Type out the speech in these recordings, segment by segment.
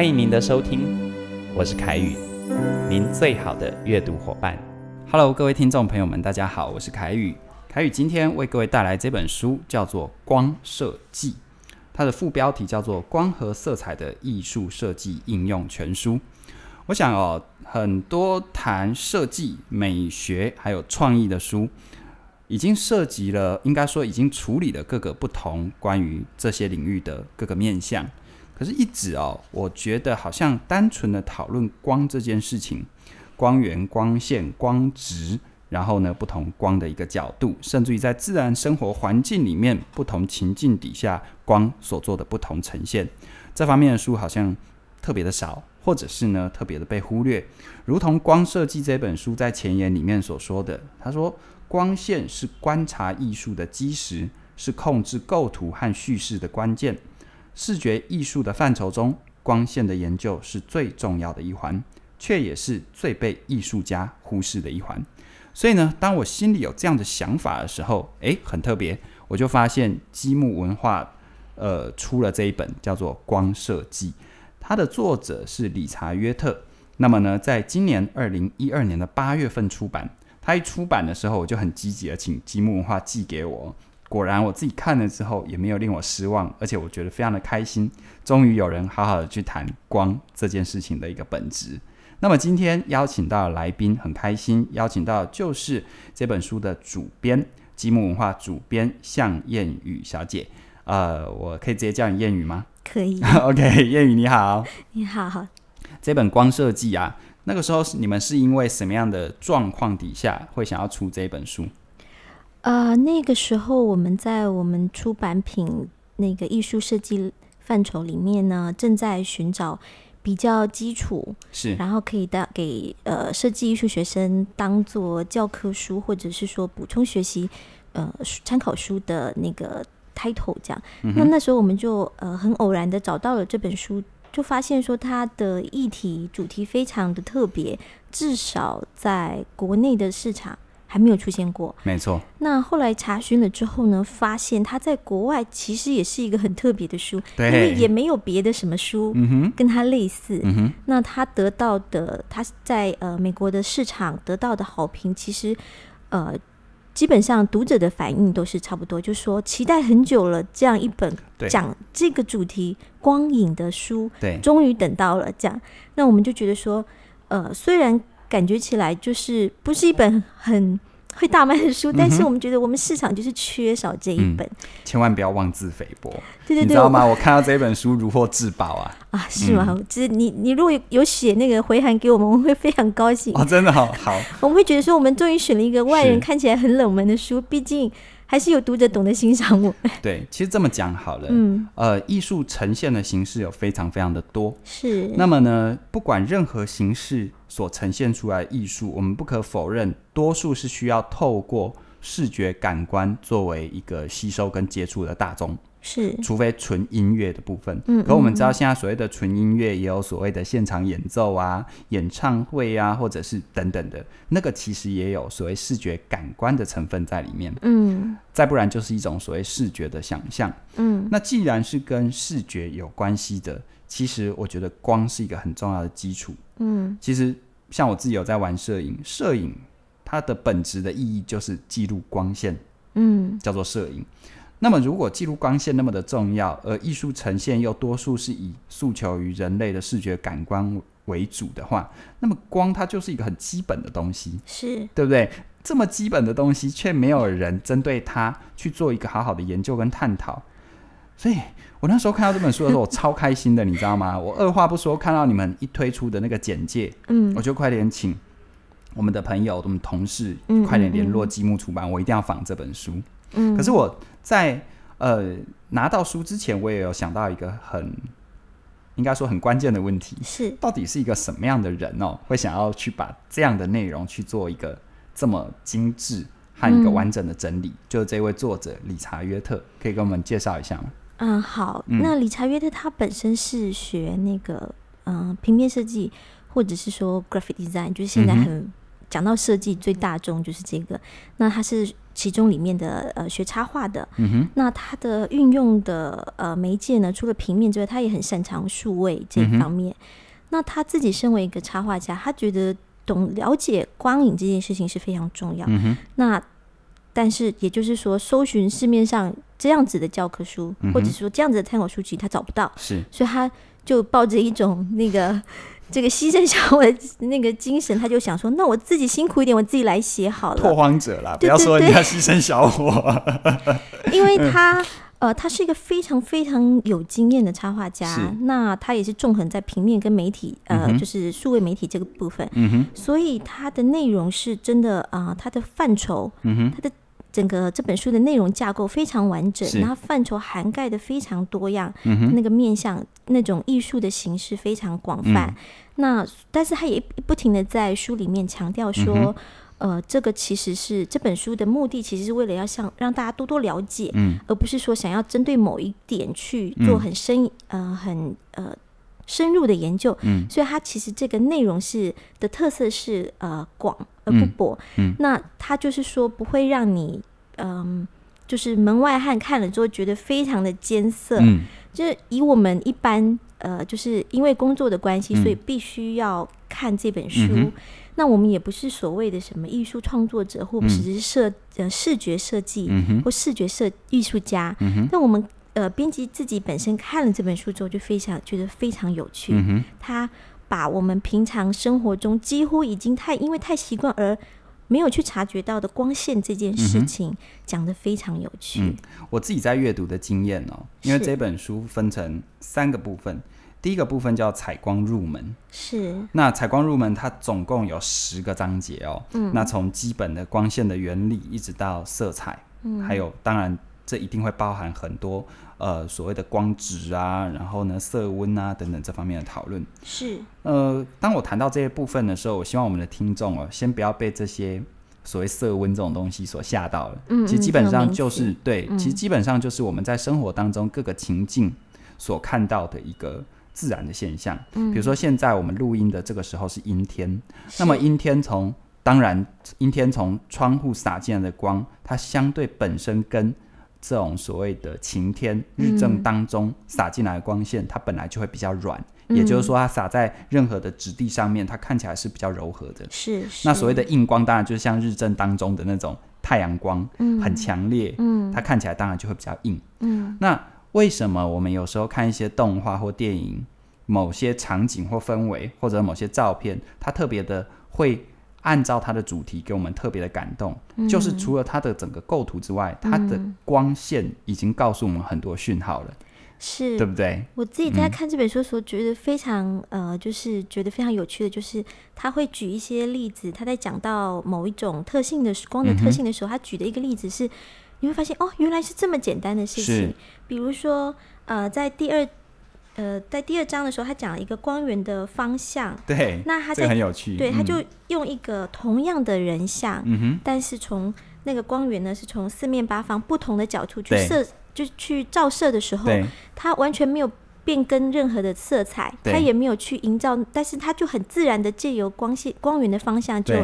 欢迎您的收听，我是凯宇，您最好的阅读伙伴。Hello，各位听众朋友们，大家好，我是凯宇。凯宇今天为各位带来这本书，叫做《光设计》，它的副标题叫做《光和色彩的艺术设计应用全书》。我想哦，很多谈设计、美学还有创意的书，已经涉及了，应该说已经处理了各个不同关于这些领域的各个面向。可是，一直哦，我觉得好像单纯的讨论光这件事情，光源、光线、光值，然后呢，不同光的一个角度，甚至于在自然生活环境里面，不同情境底下光所做的不同呈现，这方面的书好像特别的少，或者是呢特别的被忽略。如同《光设计》这本书在前言里面所说的，他说：“光线是观察艺术的基石，是控制构图和叙事的关键。”视觉艺术的范畴中，光线的研究是最重要的一环，却也是最被艺术家忽视的一环。所以呢，当我心里有这样的想法的时候，诶，很特别，我就发现积木文化，呃，出了这一本叫做《光设计》，它的作者是理查·约特。那么呢，在今年二零一二年的八月份出版，它一出版的时候，我就很积极的请积木文化寄给我。果然，我自己看了之后也没有令我失望，而且我觉得非常的开心。终于有人好好的去谈光这件事情的一个本质。那么今天邀请到来宾很开心，邀请到就是这本书的主编，积木文化主编向燕宇小姐。呃，我可以直接叫你燕宇吗？可以。OK，燕宇你好。你好。这本《光设计》啊，那个时候是你们是因为什么样的状况底下会想要出这本书？呃，那个时候我们在我们出版品那个艺术设计范畴里面呢，正在寻找比较基础，是，然后可以的给呃设计艺术学生当做教科书，或者是说补充学习呃参考书的那个 title 这样。那那时候我们就呃很偶然的找到了这本书，就发现说它的议题主题非常的特别，至少在国内的市场。还没有出现过，没错。那后来查询了之后呢，发现他在国外其实也是一个很特别的书，因为也没有别的什么书跟他类似。嗯那他得到的他在呃美国的市场得到的好评，其实呃基本上读者的反应都是差不多，就说期待很久了，这样一本讲这个主题光影的书，对，终于等到了。这样，那我们就觉得说，呃，虽然。感觉起来就是不是一本很会大卖的书，但是我们觉得我们市场就是缺少这一本。千万不要妄自菲薄。对对对，你知道吗？我看到这一本书如获至宝啊！啊，是吗？就是你，你如果有写那个回函给我们，我们会非常高兴。哦，真的好好。我们会觉得说，我们终于选了一个外人看起来很冷门的书，毕竟。还是有读者懂得欣赏我。对，其实这么讲好了。嗯，呃，艺术呈现的形式有非常非常的多。是。那么呢，不管任何形式所呈现出来的艺术，我们不可否认，多数是需要透过视觉感官作为一个吸收跟接触的大宗。是，除非纯音乐的部分，嗯，可我们知道现在所谓的纯音乐也有所谓的现场演奏啊、演唱会啊，或者是等等的，那个其实也有所谓视觉感官的成分在里面，嗯，再不然就是一种所谓视觉的想象，嗯，那既然是跟视觉有关系的，其实我觉得光是一个很重要的基础，嗯，其实像我自己有在玩摄影，摄影它的本质的意义就是记录光线，嗯，叫做摄影。那么，如果记录光线那么的重要，而艺术呈现又多数是以诉求于人类的视觉感官为主的话，那么光它就是一个很基本的东西，是对不对？这么基本的东西，却没有人针对它去做一个好好的研究跟探讨。所以我那时候看到这本书的时候，我超开心的，你知道吗？我二话不说，看到你们一推出的那个简介，嗯，我就快点请我们的朋友、我们同事，快点联络积木出版，我一定要仿这本书。嗯，可是我在呃拿到书之前，我也有想到一个很应该说很关键的问题是：到底是一个什么样的人哦，会想要去把这样的内容去做一个这么精致和一个完整的整理？就是这位作者理查约特，可以跟我们介绍一下吗？嗯，好。那理查约特他本身是学那个嗯平面设计，或者是说 graphic design，就是现在很讲到设计最大众就是这个。那他是。其中里面的呃学插画的，那他的运用的呃媒介呢，除了平面之外，他也很擅长数位这一方面。那他自己身为一个插画家，他觉得懂了解光影这件事情是非常重要。那但是也就是说，搜寻市面上这样子的教科书，或者说这样子的参考书籍，他找不到，是，所以他就抱着一种那个。这个牺牲小伙那个精神，他就想说，那我自己辛苦一点，我自己来写好了。拓荒者啦，不要说人家牺牲小伙。因为他呃，他是一个非常非常有经验的插画家，那他也是纵横在平面跟媒体呃，就是数位媒体这个部分。嗯所以他的内容是真的啊，他的范畴，嗯他的。整个这本书的内容架构非常完整，然后范畴涵盖的非常多样，那个面向那种艺术的形式非常广泛。那但是他也不停的在书里面强调说，呃，这个其实是这本书的目的，其实是为了要向让大家多多了解，而不是说想要针对某一点去做很深呃很呃。深入的研究，嗯，所以它其实这个内容是的特色是呃广而不博，嗯，那它就是说不会让你，嗯，就是门外汉看了之后觉得非常的艰涩，嗯，就是以我们一般呃，就是因为工作的关系，所以必须要看这本书，那我们也不是所谓的什么艺术创作者，或者是设呃视觉设计或视觉设艺术家，嗯我们。呃，编辑自己本身看了这本书之后，就非常觉得非常有趣。嗯他把我们平常生活中几乎已经太因为太习惯而没有去察觉到的光线这件事情讲得非常有趣。我自己在阅读的经验哦，因为这本书分成三个部分，第一个部分叫采光入门。是。那采光入门它总共有十个章节哦。嗯。那从基本的光线的原理一直到色彩，嗯，还有当然。这一定会包含很多呃所谓的光值啊，然后呢色温啊等等这方面的讨论。是呃，当我谈到这些部分的时候，我希望我们的听众哦，先不要被这些所谓色温这种东西所吓到了。嗯嗯。其实基本上就是对，其实基本上就是我们在生活当中各个情境所看到的一个自然的现象。嗯。比如说现在我们录音的这个时候是阴天，那么阴天从当然阴天从窗户洒进来的光，它相对本身跟这种所谓的晴天日正当中洒进来的光线，它本来就会比较软，也就是说，它洒在任何的质地上面，它看起来是比较柔和的。是是。那所谓的硬光，当然就是像日正当中的那种太阳光，嗯，很强烈，嗯，它看起来当然就会比较硬。嗯。那为什么我们有时候看一些动画或电影，某些场景或氛围或者某些照片，它特别的会？按照它的主题给我们特别的感动，就是除了它的整个构图之外，它的光线已经告诉我们很多讯号了，是对不对？我自己在看这本书的时候，觉得非常呃，就是觉得非常有趣的，就是他会举一些例子。他在讲到某一种特性的光的特性的时候，他举的一个例子是，你会发现哦，原来是这么简单的事情。比如说，呃，在第二。呃，在第二章的时候，他讲了一个光源的方向。对，那他在很有趣。对，他就用一个同样的人像，嗯哼，但是从那个光源呢，是从四面八方不同的角度去射，就去照射的时候，他完全没有变更任何的色彩，他也没有去营造，但是他就很自然的借由光线光源的方向，就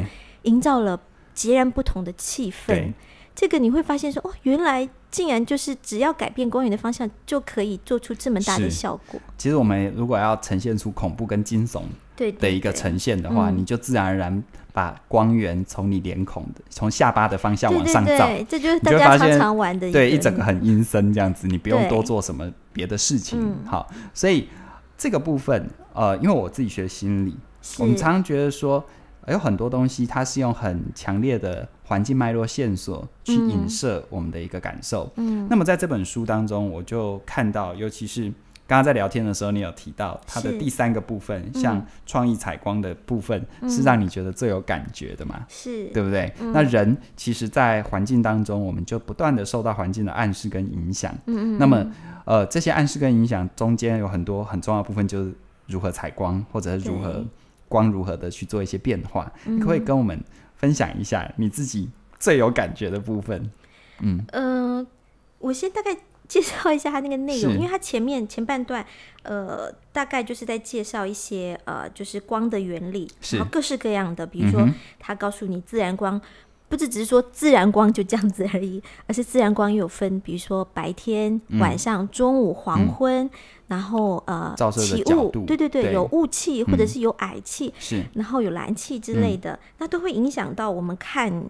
营造了截然不同的气氛。这个你会发现说哦，原来竟然就是只要改变光源的方向就可以做出这么大的效果。其实我们如果要呈现出恐怖跟惊悚的一个呈现的话，你就自然而然把光源从你脸孔的、从下巴的方向往上照，这就大家常常玩的，对，一整个很阴森这样子，你不用多做什么别的事情。好，所以这个部分，呃，因为我自己学心理，我们常常觉得说有很多东西它是用很强烈的。环境脉络线索去影射我们的一个感受。嗯，那么在这本书当中，我就看到，尤其是刚刚在聊天的时候，你有提到它的第三个部分，像创意采光的部分，是让你觉得最有感觉的嘛？是，对不对？那人其实在环境当中，我们就不断的受到环境的暗示跟影响。嗯嗯。那么，呃，这些暗示跟影响中间有很多很重要部分，就是如何采光，或者是如何光如何的去做一些变化。你可以跟我们。分享一下你自己最有感觉的部分，嗯，呃，我先大概介绍一下它那个内容，因为它前面前半段，呃，大概就是在介绍一些呃，就是光的原理，然后各式各样的，比如说他告诉你自然光，不是只是说自然光就这样子而已，而是自然光有分，比如说白天、晚上、中午、黄昏。然后呃，起雾，对对对，有雾气或者是有矮气，然后有蓝气之类的，那都会影响到我们看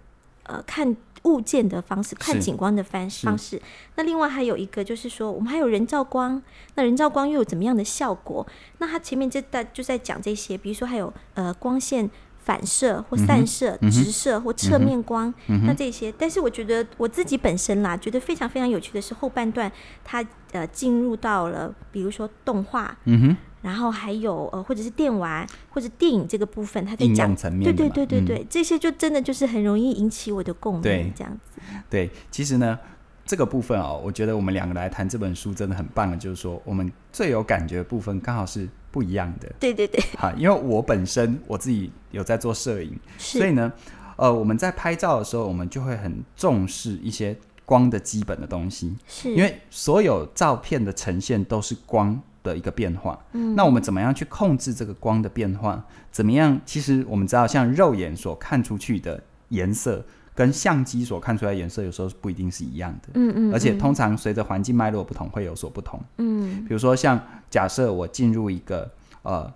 呃看物件的方式，看景观的方方式。那另外还有一个就是说，我们还有人造光，那人造光又有怎么样的效果？那它前面就在就在讲这些，比如说还有呃光线。反射或散射、直射或侧面光，那这些。但是我觉得我自己本身啦，觉得非常非常有趣的是后半段，它呃进入到了比如说动画，嗯哼，然后还有呃或者是电玩或者电影这个部分，它在讲层对对对对对，这些就真的就是很容易引起我的共鸣，这样子。对，其实呢，这个部分哦，我觉得我们两个来谈这本书真的很棒，就是说我们最有感觉的部分刚好是。不一样的，对对对，好，因为我本身我自己有在做摄影，所以呢，呃，我们在拍照的时候，我们就会很重视一些光的基本的东西，是因为所有照片的呈现都是光的一个变化，嗯，那我们怎么样去控制这个光的变化？怎么样？其实我们知道，像肉眼所看出去的颜色。跟相机所看出来颜色有时候不一定是一样的，嗯嗯，而且通常随着环境脉络不同会有所不同，嗯比如说像假设我进入一个呃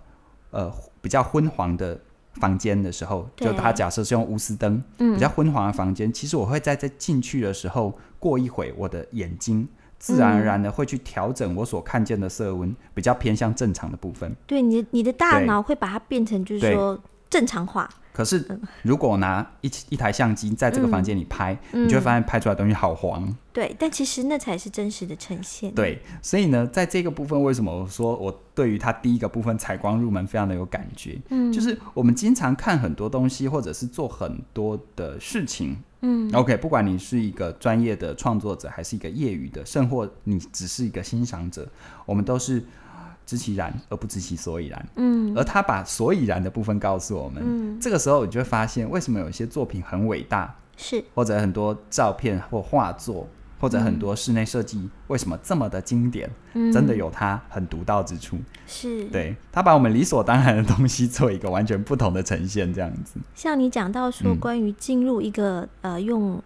呃比较昏黄的房间的时候，就它假设是用钨丝灯，比较昏黄的房间，其实我会在在进去的时候过一会，我的眼睛自然而然的会去调整我所看见的色温，比较偏向正常的部分。对，你的你的大脑会把它变成就是说正常化。可是，如果拿一一台相机在这个房间里拍，你就会发现拍出来东西好黄。对，但其实那才是真实的呈现。对，所以呢，在这个部分，为什么我说我对于它第一个部分采光入门非常的有感觉？嗯，就是我们经常看很多东西，或者是做很多的事情。嗯，OK，不管你是一个专业的创作者，还是一个业余的，甚或你只是一个欣赏者，我们都是。知其然而不知其所以然，嗯，而他把所以然的部分告诉我们，嗯，这个时候你就会发现，为什么有些作品很伟大，是，或者很多照片或画作，或者很多室内设计，为什么这么的经典？嗯，真的有它很独到之处，是，对，他把我们理所当然的东西做一个完全不同的呈现，这样子。像你讲到说，关于进入一个呃用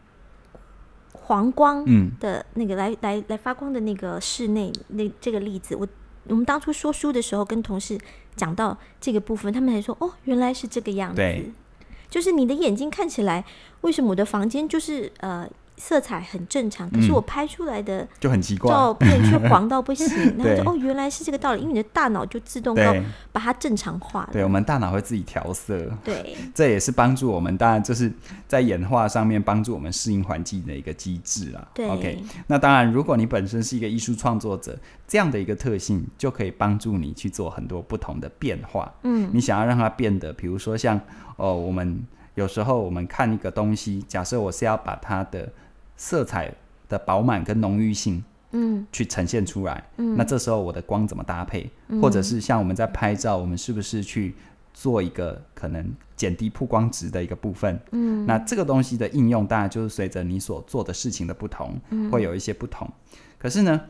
黄光的那个来来来发光的那个室内那这个例子，我。我们当初说书的时候，跟同事讲到这个部分，他们还说：“哦，原来是这个样子。”就是你的眼睛看起来，为什么我的房间就是呃？色彩很正常，可是我拍出来的就很奇怪，照片却黄到不行。我就哦，原来是这个道理，因为你的大脑就自动要把它正常化。对，我们大脑会自己调色。对，这也是帮助我们，当然就是在演化上面帮助我们适应环境的一个机制啊。对，OK，那当然，如果你本身是一个艺术创作者，这样的一个特性就可以帮助你去做很多不同的变化。嗯，你想要让它变得，比如说像哦，我们有时候我们看一个东西，假设我是要把它的色彩的饱满跟浓郁性，嗯，去呈现出来。嗯，那这时候我的光怎么搭配？或者是像我们在拍照，我们是不是去做一个可能减低曝光值的一个部分？嗯，那这个东西的应用，当然就是随着你所做的事情的不同，会有一些不同。可是呢，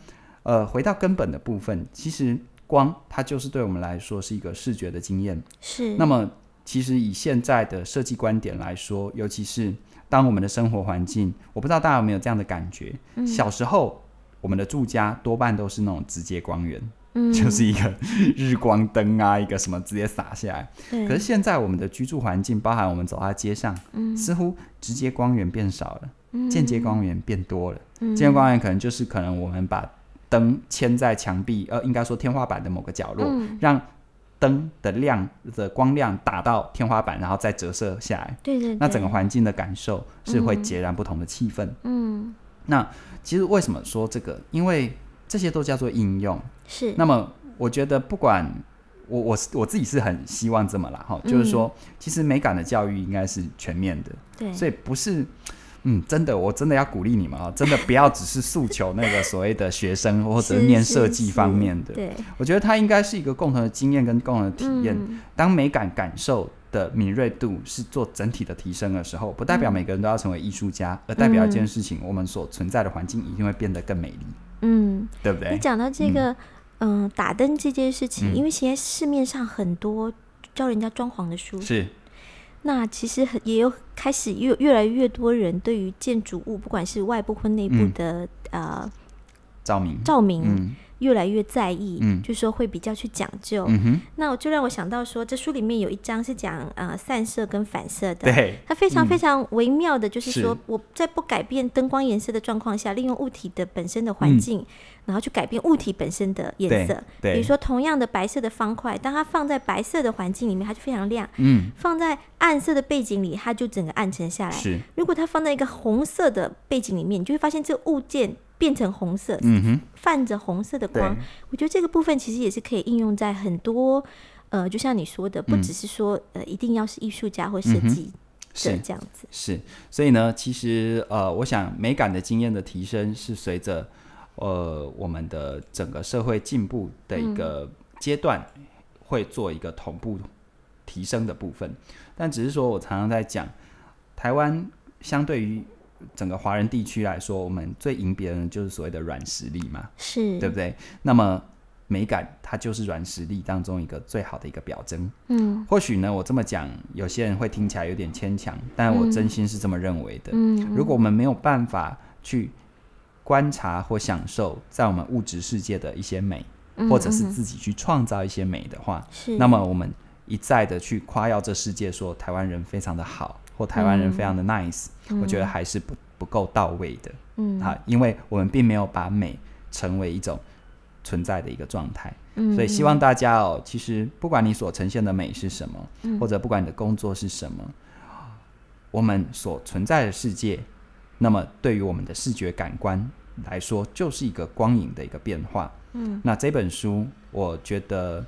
呃，回到根本的部分，其实光它就是对我们来说是一个视觉的经验。是。那么，其实以现在的设计观点来说，尤其是。当我们的生活环境，我不知道大家有没有这样的感觉。小时候，我们的住家多半都是那种直接光源，就是一个日光灯啊，一个什么直接洒下来。可是现在我们的居住环境，包含我们走在街上，似乎直接光源变少了，间接光源变多了。间接光源可能就是可能我们把灯牵在墙壁，呃，应该说天花板的某个角落，让。灯的亮的光亮打到天花板，然后再折射下来。对对那整个环境的感受是会截然不同的气氛。嗯。那其实为什么说这个？因为这些都叫做应用。是。那么我觉得不管我我我自己是很希望这么啦哈，就是说其实美感的教育应该是全面的。对。所以不是。嗯，真的，我真的要鼓励你们啊！真的不要只是诉求那个所谓的学生或者念设计方面的。对。我觉得它应该是一个共同的经验跟共同的体验。当美感感受的敏锐度是做整体的提升的时候，不代表每个人都要成为艺术家，而代表一件事情，我们所存在的环境一定会变得更美丽。嗯，对不对？你讲到这个，嗯，打灯这件事情，因为现在市面上很多教人家装潢的书是。那其实很也有开始越越来越多人对于建筑物，不管是外部或内部的呃照明照明。越来越在意，嗯，就说会比较去讲究，嗯哼。那我就让我想到说，这书里面有一章是讲啊散射跟反射的，对，它非常非常微妙的，就是说我在不改变灯光颜色的状况下，利用物体的本身的环境，然后去改变物体本身的颜色。对，比如说同样的白色的方块，当它放在白色的环境里面，它就非常亮，嗯，放在暗色的背景里，它就整个暗沉下来。是，如果它放在一个红色的背景里面，你就会发现这个物件。变成红色，嗯泛着红色的光。我觉得这个部分其实也是可以应用在很多，呃，就像你说的，不只是说呃，一定要是艺术家或设计，是这样子。是，所以呢，其实呃，我想美感的经验的提升是随着呃我们的整个社会进步的一个阶段会做一个同步提升的部分。但只是说我常常在讲，台湾相对于。整个华人地区来说，我们最赢别人就是所谓的软实力嘛，是对不对？那么美感它就是软实力当中一个最好的一个表征。嗯，或许呢，我这么讲，有些人会听起来有点牵强，但我真心是这么认为的。嗯，如果我们没有办法去观察或享受在我们物质世界的一些美，或者是自己去创造一些美的话，是那么我们一再的去夸耀这世界，说台湾人非常的好。或台湾人非常的 nice，我觉得还是不不够到位的，嗯，啊，因为我们并没有把美成为一种存在的一个状态，嗯，所以希望大家哦，其实不管你所呈现的美是什么，或者不管你的工作是什么，我们所存在的世界，那么对于我们的视觉感官来说，就是一个光影的一个变化，嗯，那这本书，我觉得。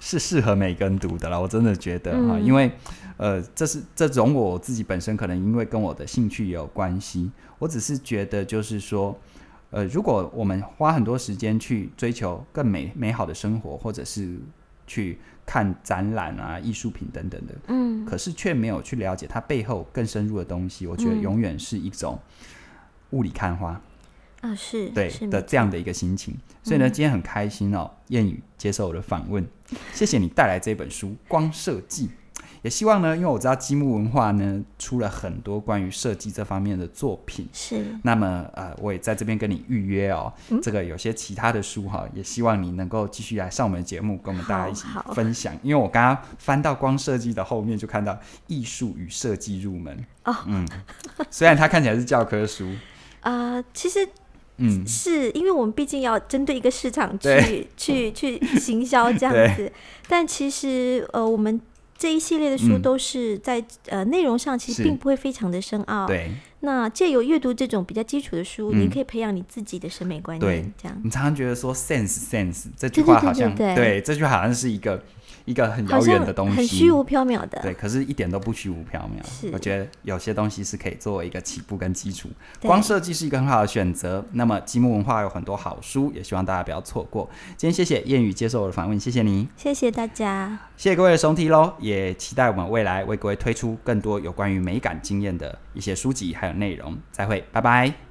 是适合每个人读的啦，我真的觉得哈，因为，呃，这是这种我自己本身可能因为跟我的兴趣也有关系，我只是觉得就是说，呃，如果我们花很多时间去追求更美美好的生活，或者是去看展览啊、艺术品等等的，嗯，可是却没有去了解它背后更深入的东西，我觉得永远是一种雾里看花。啊，是，对的，这样的一个心情。所以呢，今天很开心哦，燕语接受我的访问，谢谢你带来这本书《光设计》。也希望呢，因为我知道积木文化呢出了很多关于设计这方面的作品。是。那么呃，我也在这边跟你预约哦，这个有些其他的书哈，也希望你能够继续来上我们的节目，跟我们大家一起分享。因为我刚刚翻到《光设计》的后面，就看到《艺术与设计入门》哦。嗯。虽然它看起来是教科书，呃，其实。是因为我们毕竟要针对一个市场去 去去行销这样子，但其实呃，我们这一系列的书都是在呃内容上其实并不会非常的深奥。对。那借由阅读这种比较基础的书，你可以培养你自己的审美观念。这样，你常常觉得说 “sense sense” 这句话好像，对，这句话好像是一个一个很遥远的东西，很虚无缥缈的。对，可是一点都不虚无缥缈。是，我觉得有些东西是可以作为一个起步跟基础。光设计是一个很好的选择。那么，积木文化有很多好书，也希望大家不要错过。今天谢谢燕宇接受我的访问，谢谢你，谢谢大家，谢谢各位的收听喽。也期待我们未来为各位推出更多有关于美感经验的一些书籍，还有。内容，再会，拜拜。